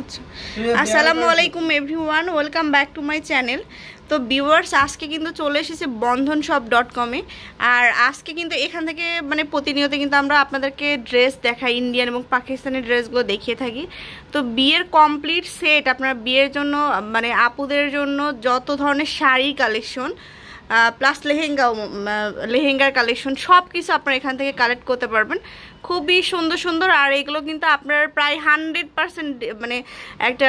আচ্ছা আসসালামু আলাইকুম everyone welcome back to my channel তো ভিউয়ার্স আজকে কিন্তু চলে এসেছে বন্ধন শপ ডট কমে আর আজকে কিন্তু এখান থেকে মানে প্রতিনিয়ত কিন্তু আমরা আপনাদেরকে ড্রেস দেখাই ইন্ডিয়ান এবং পাকিস্তানের ড্রেসগুলো দেখিয়ে থাকি তো বিয়ের কমপ্লিট সেট আপনার বিয়ের জন্য মানে আপুদের জন্য যত ধরনের শাড়ি কালেকশন প্লাস লেহেঙ্গা লেহেঙ্গার কালেকশন সব কিছু আপনারা এখান থেকে কালেক্ট করতে পারবেন খুবই সুন্দর সুন্দর আর এগুলো কিন্তু আপনার প্রায় হান্ড্রেড পারসেন্ট মানে একটা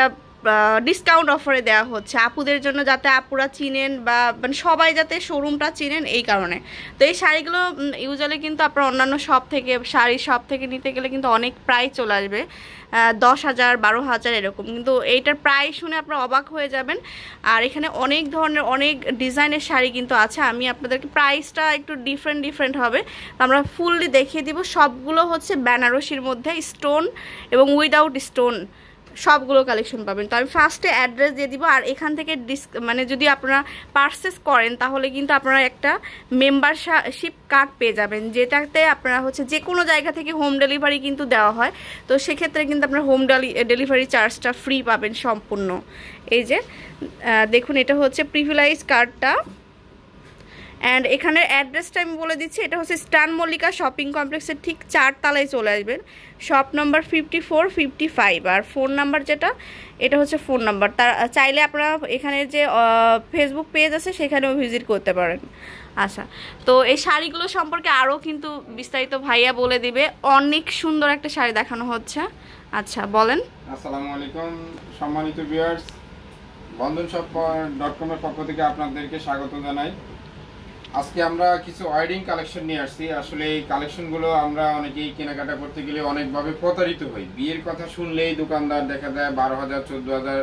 ডিসকাউন্ট অফারে দেওয়া হচ্ছে আপুদের জন্য যাতে আপুরা চিনেন বা মানে সবাই যাতে শোরুমটা চিনেন এই কারণে তো এই শাড়িগুলো ইউজুয়ালি কিন্তু আপনার অন্যান্য শপ থেকে শাড়ি শপ থেকে নিতে গেলে কিন্তু অনেক প্রায় চলে আসবে দশ হাজার বারো হাজার এরকম কিন্তু এইটার প্রায় শুনে আপনারা অবাক হয়ে যাবেন আর এখানে অনেক ধরনের অনেক ডিজাইনের শাড়ি কিন্তু আছে আমি আপনাদেরকে প্রাইসটা একটু ডিফারেন্ট ডিফারেন্ট হবে আমরা ফুললি দেখিয়ে দিব সবগুলো হচ্ছে বেনারসির মধ্যে স্টোন এবং উইদাউট স্টোন সবগুলো কালেকশন পাবেন তো আমি ফার্স্টে অ্যাড্রেস দিয়ে দিবো আর এখান থেকে ডিস মানে যদি আপনারা পারচেস করেন তাহলে কিন্তু আপনারা একটা মেম্বারশিপ কার্ড পেয়ে যাবেন যেটাতে আপনারা হচ্ছে যে কোনো জায়গা থেকে হোম ডেলিভারি কিন্তু দেওয়া হয় তো সেক্ষেত্রে কিন্তু আপনারা হোম ডেলিভারি চার্জটা ফ্রি পাবেন সম্পূর্ণ এই যে দেখুন এটা হচ্ছে প্রিভিলাইজ কার্ডটা অ্যান্ড এখানের অ্যাড্রেসটা আমি বলে দিচ্ছি এটা হচ্ছে স্টান মল্লিকা শপিং কমপ্লেক্সের ঠিক চারতলায় চলে আসবেন shop number fifty four fifty five আর ফোন নাম্বার যেটা এটা হচ্ছে ফোন নাম্বার তার চাইলে আপনারা এখানের যে ফেসবুক পেজ আছে সেখানেও ভিজিট করতে পারেন আচ্ছা তো এই শাড়িগুলো সম্পর্কে আরও কিন্তু বিস্তারিত ভাইয়া বলে দিবে অনেক সুন্দর একটা শাড়ি দেখানো হচ্ছে আচ্ছা বলেন আসসালামু আলাইকুম সম্মানিত ভিউয়ার্স বন্ধন শপ ডট কমের পক্ষ থেকে আপনাদেরকে স্বাগত জানাই আজকে আমরা কিছু ওয়াইডিং কালেকশন নিয়ে আসছি আসলে এই কালেকশনগুলো আমরা অনেকেই কেনাকাটা করতে গেলে অনেকভাবে প্রতারিত হই বিয়ের কথা শুনলেই দোকানদার দেখা যায় বারো হাজার চোদ্দো হাজার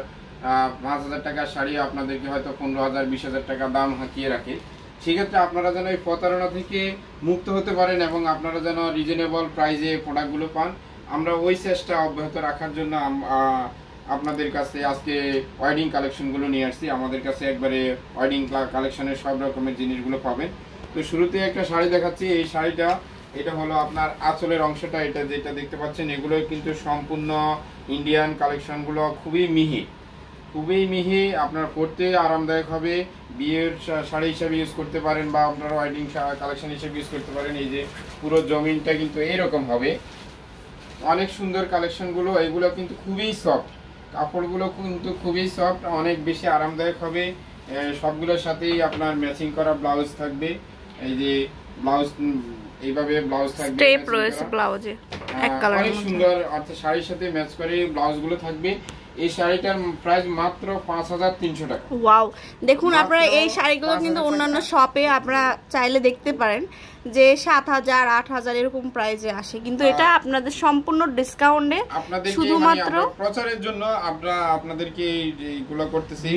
পাঁচ হাজার টাকার শাড়ি আপনাদেরকে হয়তো পনেরো হাজার বিশ হাজার টাকা দাম হাঁকিয়ে রাখে সেক্ষেত্রে আপনারা যেন এই প্রতারণা থেকে মুক্ত হতে পারেন এবং আপনারা যেন রিজনেবল প্রাইজে প্রোডাক্টগুলো পান আমরা ওই চেষ্টা অব্যাহত রাখার জন্য আপনাদের কাছে আজকে ওয়েডিং কালেকশনগুলো নিয়ে আসছি আমাদের কাছে একবারে ওয়েডিং কালেকশনের সব রকমের জিনিসগুলো পাবেন তো শুরুতে একটা শাড়ি দেখাচ্ছি এই শাড়িটা এটা হলো আপনার আঁচলের অংশটা এটা যেটা দেখতে পাচ্ছেন এগুলো কিন্তু সম্পূর্ণ ইন্ডিয়ান কালেকশনগুলো খুবই মিহি খুবই মিহি আপনার পরতে আরামদায়ক হবে বিয়ের শাড়ি হিসাবে ইউজ করতে পারেন বা আপনার ওয়েডিং কালেকশন হিসাবে ইউজ করতে পারেন এই যে পুরো জমিনটা কিন্তু এরকম হবে অনেক সুন্দর কালেকশনগুলো এগুলো কিন্তু খুবই সফট কাপড়গুলো কিন্তু খুবই সফট অনেক বেশি আরামদায়ক হবে সবগুলোর সাথেই আপনার ম্যাচিং করা ব্লাউজ থাকবে এই যে ব্লাউজ এইভাবে ব্লাউজ থাকবে স্টেপ রয়েছে ব্লাউজে এক কালার হ্যাঁ, অনেক সুন্দর অর্থাৎ শাড়ির সাথে ম্যাচ করে ব্লাউজগুলো থাকবে এই শাড়িটার প্রাইস মাত্র পাঁচ হাজার তিনশো টাকা ওয়াও দেখুন আপনারা এই শাড়িগুলো কিন্তু অন্যান্য শপে আপনারা চাইলে দেখতে পারেন যে সাত হাজার আট হাজার এরকম প্রাইজে আসে কিন্তু হ্যাঁ। এটা আপনাদের সম্পূর্ণ ডিসকাউন্টে শুধুমাত্র মানে প্রচারের জন্য আমরা আপনাদেরকে এইগুলো করতেছি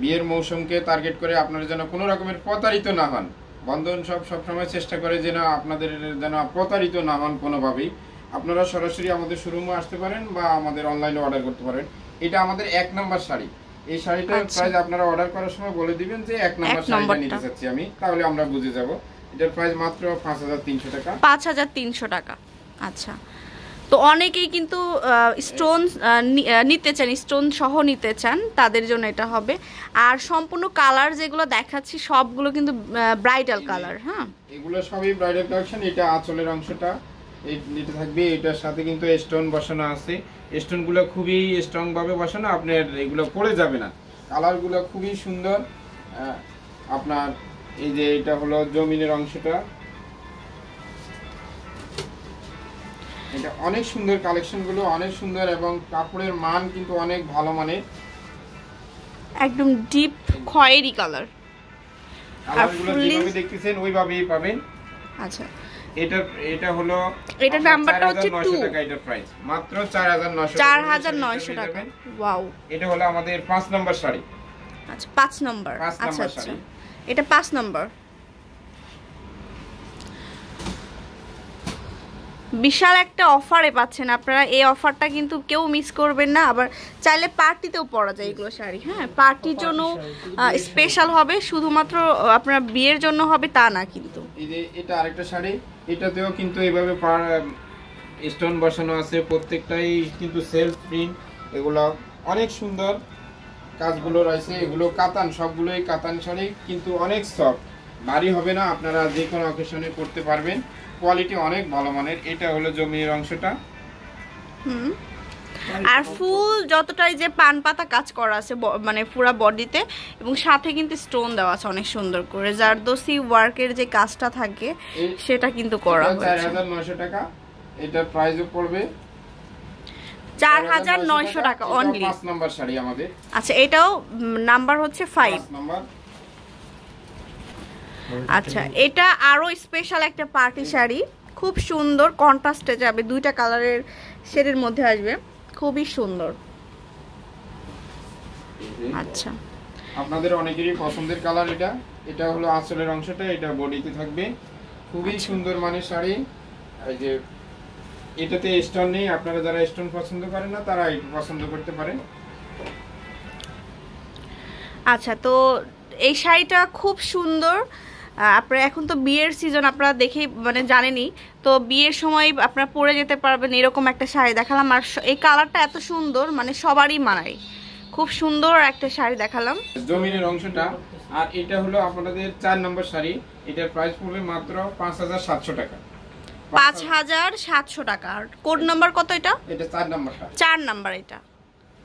বিয়ের মৌসুমকে টার্গেট করে আপনারা যেন কোনো রকমের প্রতারিত না হন বন্ধন সব সবসময় চেষ্টা করে যেন আপনাদের যেন প্রতারিত না হন কোনোভাবেই আপনারা সরাসরি আমাদের শোরুমে আসতে পারেন বা আমাদের অনলাইনে অর্ডার করতে পারেন এটা আমাদের এক নাম্বার শাড়ি এই শাড়িটা প্রাইস আচ্ছা। আপনারা অর্ডার করার সময় বলে দিবেন যে এক নাম্বার শাড়িটা নিতে চাচ্ছি আমি তাহলে আমরা বুঝে যাব এটার প্রাইস মাত্র 5300 টাকা 5300 টাকা আচ্ছা তো অনেকেই কিন্তু স্টোন নিতে চান স্টোন সহ নিতে চান তাদের জন্য এটা হবে আর সম্পূর্ণ কালার যেগুলো দেখাচ্ছি সবগুলো কিন্তু ব্রাইডাল কালার হ্যাঁ এগুলো সবই ব্রাইডাল কালেকশন এটা আঁচলের অংশটা এটা থাকবে এটার সাথে কিন্তু স্টোন বসানো আছে স্টোনগুলো খুবই স্ট্রংভাবে বসানো আপনার এগুলো পড়ে যাবে না কালারগুলো খুবই সুন্দর আপনার এই যে এটা হলো জমিনের অংশটা এটা অনেক সুন্দর কালেকশনগুলো অনেক সুন্দর এবং কাপড়ের মান কিন্তু অনেক ভালো মানের একদম ডিপ খয়েরি কালার কালারগুলো যেভাবে দেখতেছেন ওইভাবেই পাবেন আচ্ছা এটা এটা হলো এটা নাম্বারটা হচ্ছে 2 টাকা এটা প্রাইস মাত্র 4900 4900 টাকা ওয়াও এটা হলো আমাদের 5 নাম্বার শাড়ি আচ্ছা 5 নাম্বার আচ্ছা আচ্ছা এটা 5 নাম্বার বিশাল একটা অফারে পাচ্ছেন আপনারা এই অফারটা কিন্তু কেউ মিস করবেন না আবার চাইলে পার্টিতেও পরা যায় এগুলো শাড়ি হ্যাঁ পার্টির জন্য স্পেশাল হবে শুধুমাত্র আপনার বিয়ের জন্য হবে তা না কিন্তু এটা আরেকটা শাড়ি এটাতেও কিন্তু এইভাবে স্টোন বসানো আছে প্রত্যেকটাই কিন্তু সেলফ প্রিন্ট এগুলো অনেক সুন্দর কাজগুলো রয়েছে এগুলো কাতান সবগুলোই কাতান শাড়ি কিন্তু অনেক সফট ভারী হবে না আপনারা যে কোনো অকেশনে পড়তে পারবেন কোয়ালিটি অনেক ভালো মানের এটা হলো জমির অংশটা হুম আর ফুল যতটাই যে পান পাতা কাজ করা আছে মানে পুরা বডিতে এবং সাথে কিন্তু স্টোন দেওয়া আছে অনেক সুন্দর করে জারদোসি ওয়ার্কের যে কাজটা থাকে সেটা কিন্তু করা হয়েছে 4900 টাকা এটার প্রাইসও পড়বে 4900 টাকা অনলি নাম্বার শাড়ি আমাদের আচ্ছা এটাও নাম্বার হচ্ছে 5 নাম্বার আচ্ছা এটা আরো স্পেশাল একটা পার্টি শাড়ি খুব সুন্দর কন্ট্রাস্টে যাবে দুইটা কালারের শেডের মধ্যে আসবে খুবই সুন্দর আচ্ছা আপনাদের অনেকেরই পছন্দের কালার এটা এটা হলো আঁচলের অংশটা এটা বডিতে থাকবে খুবই আচ্ছা। সুন্দর মানের শাড়ি এই যে এটাতে স্টোন নেই আপনারা যারা স্টোন পছন্দ করেন না তারা এটা পছন্দ করতে পারেন আচ্ছা তো এই শাড়িটা খুব সুন্দর আপনারা এখন তো বিয়ের সিজন আপনারা দেখে মানে জানেনি তো বিয়ের সময় আপনারা পরে যেতে পারবেন এরকম একটা শাড়ি দেখালাম আর এই কালারটা এত সুন্দর মানে সবারই মানায় খুব সুন্দর একটা শাড়ি দেখালাম জমিনের অংশটা আর এটা হলো আপনাদের চার নম্বর শাড়ি এটার প্রাইস পড়বে মাত্র পাঁচ হাজার সাতশো টাকা পাঁচ হাজার সাতশো টাকা কোড নাম্বার কত এটা এটা চার নাম্বার চার নাম্বার এটা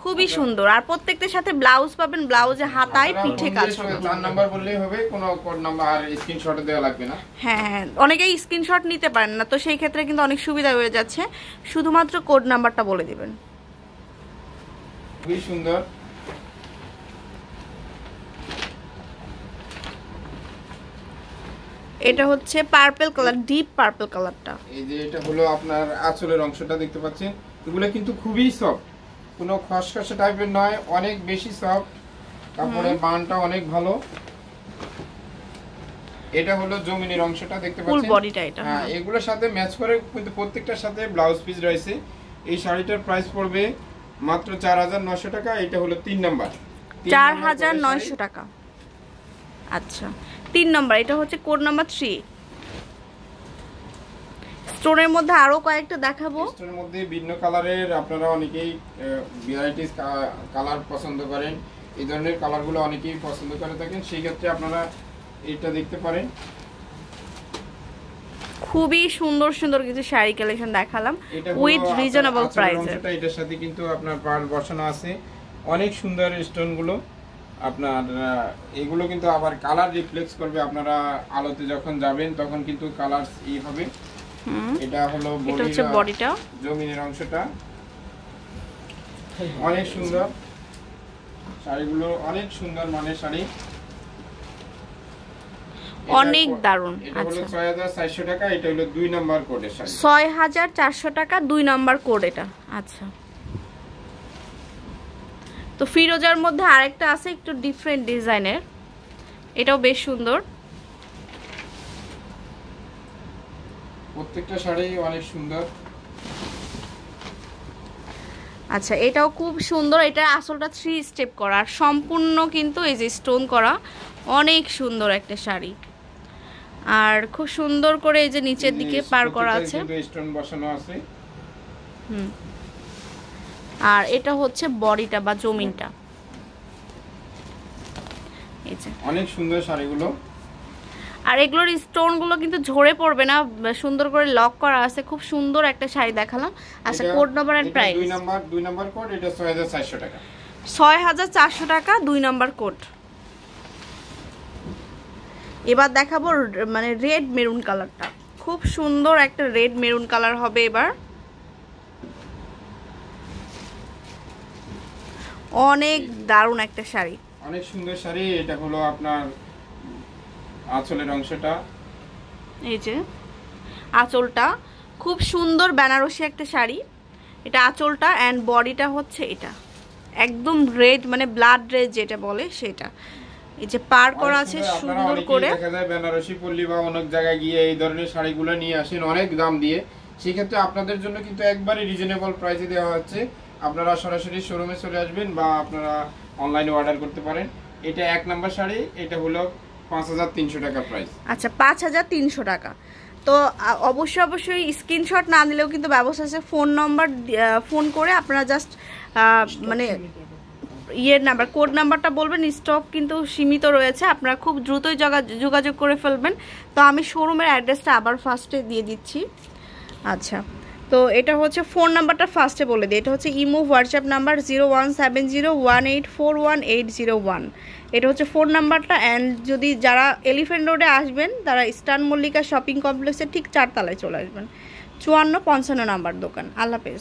খুবই সুন্দর আর প্রত্যেকটার সাথে ব্লাউজ পাবেন ব্লাউজে হাতায় পিঠে কাজ হবে চার নাম্বার বললেই হবে কোনো কোড নাম্বার আর স্ক্রিনশট দেওয়া লাগবে না হ্যাঁ, হ্যাঁ, হ্যাঁ। অনেকেই স্ক্রিনশট নিতে পারেন না তো সেই ক্ষেত্রে কিন্তু অনেক সুবিধা হয়ে যাচ্ছে শুধুমাত্র কোড নাম্বারটা বলে দিবেন খুবই সুন্দর এটা হচ্ছে পার্পল কালার ডিপ পার্পল কালারটা এই যে এটা হলো আপনার আঁচলের অংশটা দেখতে পাচ্ছেন এগুলো কিন্তু খুবই সফট কোনো খসখসে টাইপের নয় অনেক বেশি সফট কাপড়ের বানটা অনেক ভালো এটা হলো জমিনের অংশটা দেখতে পাচ্ছেন ফুল বডিটা এটা হ্যাঁ এগুলোর সাথে ম্যাচ করে কিন্তু প্রত্যেকটার সাথে ব্লাউজ পিস রয়েছে এই শাড়িটার প্রাইস পড়বে মাত্র 4900 টাকা এটা হলো 3 নাম্বার 4900 টাকা আচ্ছা 3 নাম্বার এটা হচ্ছে কোড নাম্বার 3 স্টোনের মধ্যে আরো কয়েকটা দেখাবো স্টোনের মধ্যে ভিন্ন কালারের আপনারা অনেকেই ভ্যারাইটিস কালার পছন্দ করেন এই ধরনের কালারগুলো অনেকেই পছন্দ করে থাকেন সেই ক্ষেত্রে আপনারা এটা দেখতে পারেন খুবই সুন্দর সুন্দর কিছু শাড়ি কালেকশন দেখালাম উইথ রিজনেবল প্রাইসে এটার সাথে কিন্তু আপনার পার্ল বসানো আছে অনেক সুন্দর স্টোন গুলো আপনার এগুলো কিন্তু আবার কালার রিফ্লেক্স করবে আপনারা আলোতে যখন যাবেন তখন কিন্তু কালার ই হবে এটা হলো এটা হচ্ছে বডিটা জমিনের অংশটা অনেক সুন্দর শাড়িগুলো অনেক সুন্দর শাড়ি অনেক দারুন আচ্ছা টাকা এটা হলো 2 নাম্বার টাকা 2 নাম্বার কোড এটা আচ্ছা তো ফিরোজার মধ্যে আরেকটা আছে একটু ডিফারেন্ট ডিজাইনের এটাও বেশ সুন্দর প্রত্যেকটা শাড়ি অনেক সুন্দর আচ্ছা এটাও খুব সুন্দর এটা আসলটা থ্রি স্টেপ করা আর সম্পূর্ণ কিন্তু এই যে স্টোন করা অনেক সুন্দর একটা শাড়ি আর খুব সুন্দর করে এই যে নিচের দিকে পার করা আছে স্টোন বসানো আছে হুম আর এটা হচ্ছে বডিটা বা জমিনটা অনেক সুন্দর শাড়িগুলো আর এগুলোর স্টোনগুলো কিন্তু ঝরে পড়বে না সুন্দর করে লক করা আছে খুব সুন্দর একটা শাড়ি দেখালাম আচ্ছা কোড নাম্বার এন্ড প্রাইস দুই নাম্বার দুই নাম্বার কোড এটা 6400 টাকা 6400 টাকা দুই নাম্বার কোড এবার দেখাবো মানে রেড মেরুন কালারটা খুব সুন্দর একটা রেড মেরুন কালার হবে এবার অনেক দারুণ একটা শাড়ি অনেক সুন্দর শাড়ি এটা হলো আপনার আঁচলের অংশটা এই যে আঁচলটা খুব সুন্দর বেনারসি একটা শাড়ি এটা আঁচলটা অ্যান্ড বডিটা হচ্ছে এটা একদম রেড মানে ব্লাড রেড যেটা বলে সেটা এই যে পার করা আছে সুন্দর করে দেখা যায় বেনারসি পল্লি বা অনেক জায়গায় গিয়ে এই ধরনের শাড়িগুলো নিয়ে আসেন অনেক দাম দিয়ে সেক্ষেত্রে আপনাদের জন্য কিন্তু একবারে রিজনেবল প্রাইসে দেওয়া হচ্ছে আপনারা সরাসরি শোরুমে চলে আসবেন বা আপনারা অনলাইনে অর্ডার করতে পারেন এটা এক নাম্বার শাড়ি এটা হলো 5300 টাকা প্রাইস আচ্ছা 5300 টাকা তো অবশ্যই অবশ্যই স্ক্রিনশট না দিলেও কিন্তু ব্যবস্থা আছে ফোন নাম্বার ফোন করে আপনারা জাস্ট মানে ইয়ের নাম্বার কোড নাম্বারটা বলবেন স্টক কিন্তু সীমিত রয়েছে আপনারা খুব দ্রুতই যোগাযোগ করে ফেলবেন তো আমি শোরুমের অ্যাড্রেসটা আবার ফার্স্টে দিয়ে দিচ্ছি আচ্ছা তো এটা হচ্ছে ফোন নাম্বারটা ফার্স্টে বলে দিই এটা হচ্ছে imo WhatsApp number zero one seven zero one eight four one eight zero one এটা হচ্ছে ফোন নাম্বারটা অ্যান্ড যদি যারা এলিফেন্ট রোডে আসবেন তারা ইস্টার্ন মল্লিকা শপিং কমপ্লেক্সের ঠিক চারতলায় চলে আসবেন চুয়ান্ন পঞ্চান্ন নাম্বার দোকান আল্লাহ